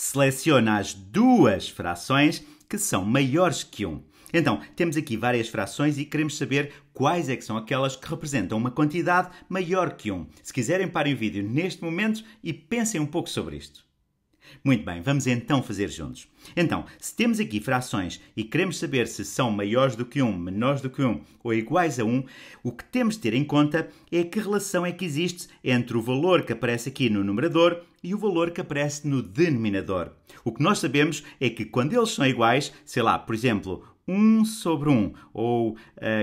seleciona as duas frações que são maiores que 1. Então, temos aqui várias frações e queremos saber quais é que são aquelas que representam uma quantidade maior que 1. Se quiserem, parem o vídeo neste momento e pensem um pouco sobre isto. Muito bem, vamos então fazer juntos. Então, se temos aqui frações e queremos saber se são maiores do que 1, menores do que 1 ou iguais a 1, o que temos de ter em conta é que relação é que existe entre o valor que aparece aqui no numerador e o valor que aparece no denominador. O que nós sabemos é que quando eles são iguais, sei lá, por exemplo, 1 sobre 1, ou uh,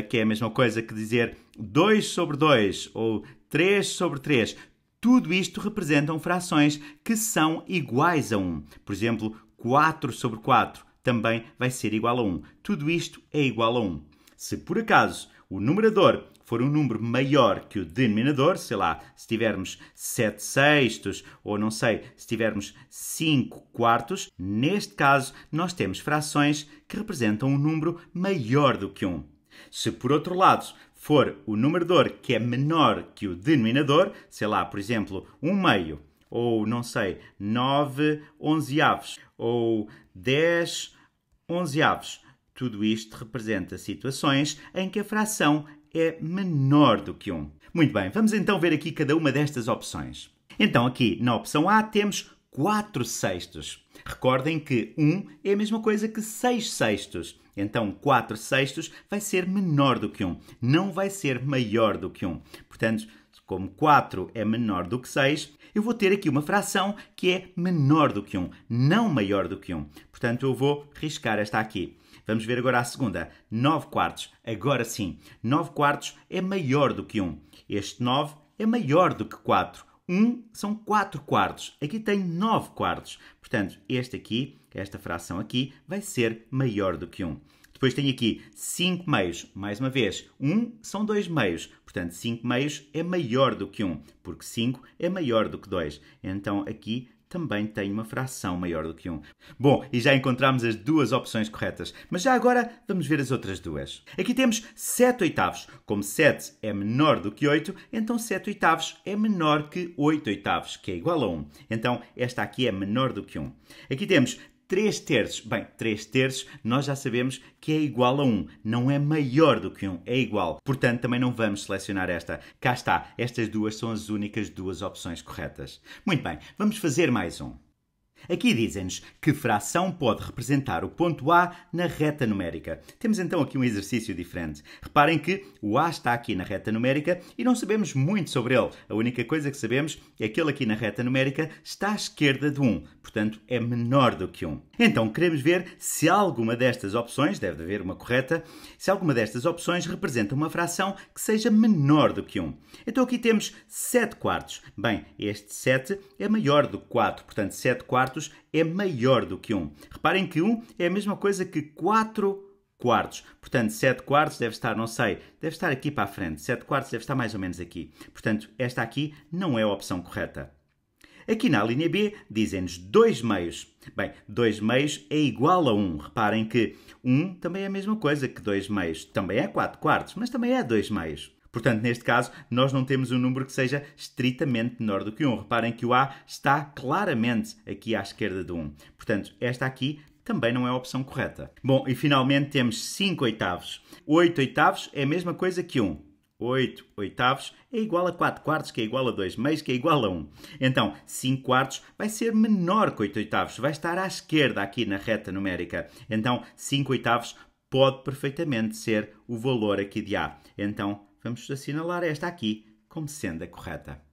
que é a mesma coisa que dizer 2 sobre 2, ou 3 sobre 3, tudo isto representam frações que são iguais a 1. Por exemplo, 4 sobre 4 também vai ser igual a 1. Tudo isto é igual a 1. Se por acaso o numerador for um número maior que o denominador, sei lá, se tivermos 7 sextos ou não sei, se tivermos 5 quartos, neste caso nós temos frações que representam um número maior do que 1. Se por outro lado for o numerador que é menor que o denominador, sei lá, por exemplo, 1 meio, ou não sei, 9 onzeavos, ou 10 onzeavos, tudo isto representa situações em que a fração é menor do que 1. Muito bem, vamos então ver aqui cada uma destas opções. Então, aqui na opção A temos 4 sextos. Recordem que 1 é a mesma coisa que 6 sextos. Então 4 sextos vai ser menor do que 1, não vai ser maior do que 1. Portanto, como 4 é menor do que 6, eu vou ter aqui uma fração que é menor do que 1, não maior do que 1. Portanto, eu vou riscar esta aqui. Vamos ver agora a segunda. 9 quartos. Agora sim, 9 quartos é maior do que 1. Este 9 é maior do que 4. 1 são 4 quartos. Aqui tem 9 quartos. Portanto, este aqui, esta fração aqui, vai ser maior do que 1. Depois tem aqui 5 meios. Mais uma vez, 1 são 2 meios. Portanto, 5 meios é maior do que 1, porque 5 é maior do que 2. Então, aqui também tem uma fração maior do que 1. Bom, e já encontramos as duas opções corretas, mas já agora vamos ver as outras duas. Aqui temos 7 oitavos. Como 7 é menor do que 8, então 7 oitavos é menor que 8 oitavos, que é igual a 1. Então esta aqui é menor do que 1. Aqui temos 3 terços. Bem, 3 terços nós já sabemos que é igual a 1, não é maior do que 1, é igual. Portanto, também não vamos selecionar esta. Cá está, estas duas são as únicas duas opções corretas. Muito bem, vamos fazer mais um. Aqui dizem-nos que fração pode representar o ponto A na reta numérica. Temos então aqui um exercício diferente. Reparem que o A está aqui na reta numérica e não sabemos muito sobre ele. A única coisa que sabemos é que ele aqui na reta numérica está à esquerda de 1, portanto é menor do que 1. Então queremos ver se alguma destas opções, deve haver uma correta, se alguma destas opções representa uma fração que seja menor do que 1. Então aqui temos 7 quartos. Bem, este 7 é maior do que 4, portanto 7 quartos quartos é maior do que 1. Reparem que 1 é a mesma coisa que 4 quartos. Portanto, 7 quartos deve estar, não sei, deve estar aqui para a frente. 7 quartos deve estar mais ou menos aqui. Portanto, esta aqui não é a opção correta. Aqui na linha B dizem-nos 2 meios. Bem, 2 meios é igual a 1. Um. Reparem que 1 um também é a mesma coisa que 2 meios. Também é 4 quartos, mas também é 2 meios. Portanto, neste caso, nós não temos um número que seja estritamente menor do que 1. Reparem que o A está claramente aqui à esquerda de 1. Portanto, esta aqui também não é a opção correta. Bom, e finalmente temos 5 oitavos. 8 oitavos é a mesma coisa que 1. 8 oitavos é igual a 4 quartos, que é igual a 2 meios, que é igual a 1. Então, 5 quartos vai ser menor que 8 oitavos, vai estar à esquerda aqui na reta numérica. Então, 5 oitavos pode perfeitamente ser o valor aqui de A. Então, Vamos assinalar esta aqui como sendo a correta.